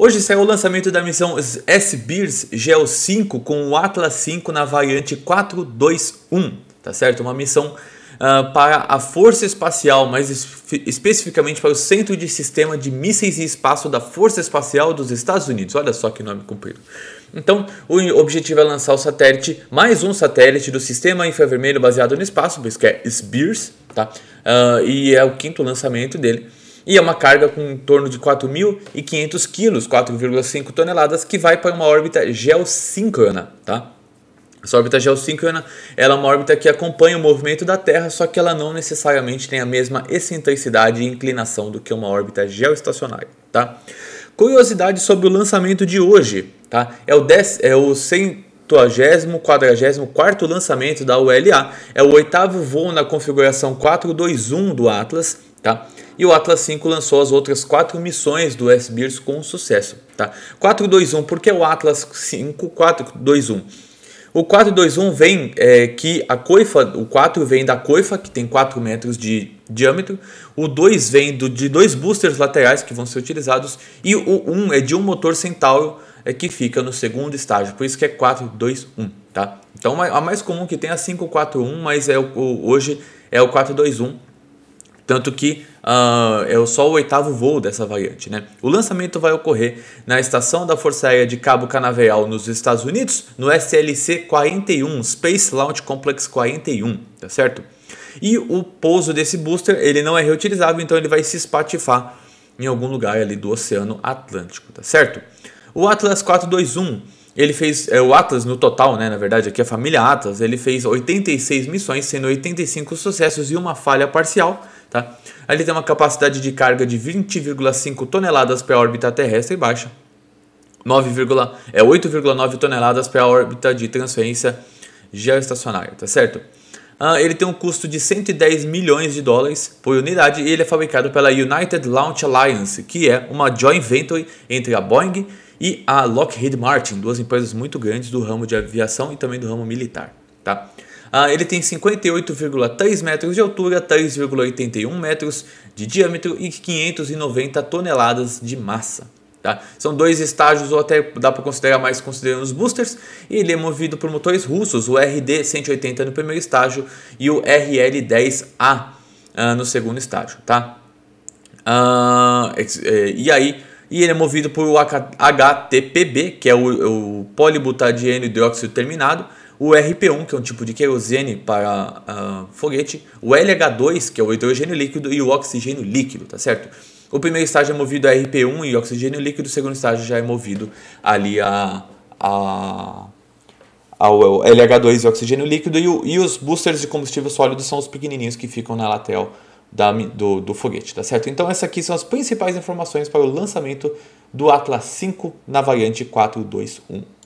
Hoje saiu o lançamento da missão SBIRS Geo 5 com o Atlas 5 na variante 421, tá certo? Uma missão uh, para a Força Espacial, mas espe especificamente para o Centro de Sistema de Mísseis e Espaço da Força Espacial dos Estados Unidos. Olha só que nome cumprido. Então, o objetivo é lançar o satélite, mais um satélite do Sistema Infravermelho baseado no espaço, por isso que é SBIRS, tá? Uh, e é o quinto lançamento dele e é uma carga com em torno de 4.500 quilos, 4,5 toneladas, que vai para uma órbita geossíncrona, tá? Essa órbita geossíncrona ela é uma órbita que acompanha o movimento da Terra, só que ela não necessariamente tem a mesma excentricidade e inclinação do que uma órbita geoestacionária, tá? Curiosidade sobre o lançamento de hoje, tá? É o 10, é o 100 44 lançamento da ULA, é o oitavo voo na configuração 421 do Atlas Tá? E o Atlas 5 lançou as outras quatro missões do SBIRS com sucesso. Tá? 421, por que o Atlas 5421? O 421 vem é, que a coifa, o 4 vem da coifa, que tem 4 metros de diâmetro, o 2 vem do, de dois boosters laterais que vão ser utilizados, e o 1 é de um motor Centauro é, que fica no segundo estágio, por isso que é 421, tá? Então a mais comum que tem é a 541, mas é o, o hoje é o 421, tanto que uh, é só o oitavo voo dessa variante. Né? O lançamento vai ocorrer na estação da Força Aérea de Cabo Canaveral, nos Estados Unidos, no SLC 41, Space Launch Complex 41, tá certo? E o pouso desse booster ele não é reutilizável, então ele vai se espatifar em algum lugar ali do Oceano Atlântico, tá certo? O Atlas 421 ele fez é, o Atlas no total, né? Na verdade, aqui a família Atlas, ele fez 86 missões, sendo 85 sucessos e uma falha parcial, tá? Ele tem uma capacidade de carga de 20,5 toneladas para a órbita terrestre baixa, 9, é 8,9 toneladas para a órbita de transferência geoestacionária, tá certo? Ah, ele tem um custo de 110 milhões de dólares por unidade e ele é fabricado pela United Launch Alliance, que é uma joint venture entre a Boeing e a Lockheed Martin, duas empresas muito grandes do ramo de aviação e também do ramo militar. Tá? Ah, ele tem 58,3 metros de altura, 3,81 metros de diâmetro e 590 toneladas de massa. Tá? São dois estágios, ou até dá para considerar mais considerando os boosters, e ele é movido por motores russos, o RD-180 no primeiro estágio e o RL-10A ah, no segundo estágio. Tá? Ah, eh, e aí e ele é movido por HTPB, que é o, o polibutadieno dióxido terminado, o RP1, que é um tipo de querosene para uh, foguete, o LH2, que é o hidrogênio líquido, e o oxigênio líquido, tá certo? O primeiro estágio é movido a RP1 e oxigênio líquido, o segundo estágio já é movido ali a, a, ao LH2 e oxigênio líquido, e, o, e os boosters de combustível sólido são os pequenininhos que ficam na lateral da, do, do foguete, tá certo? Então essas aqui são as principais informações para o lançamento do Atlas 5 na variante 421.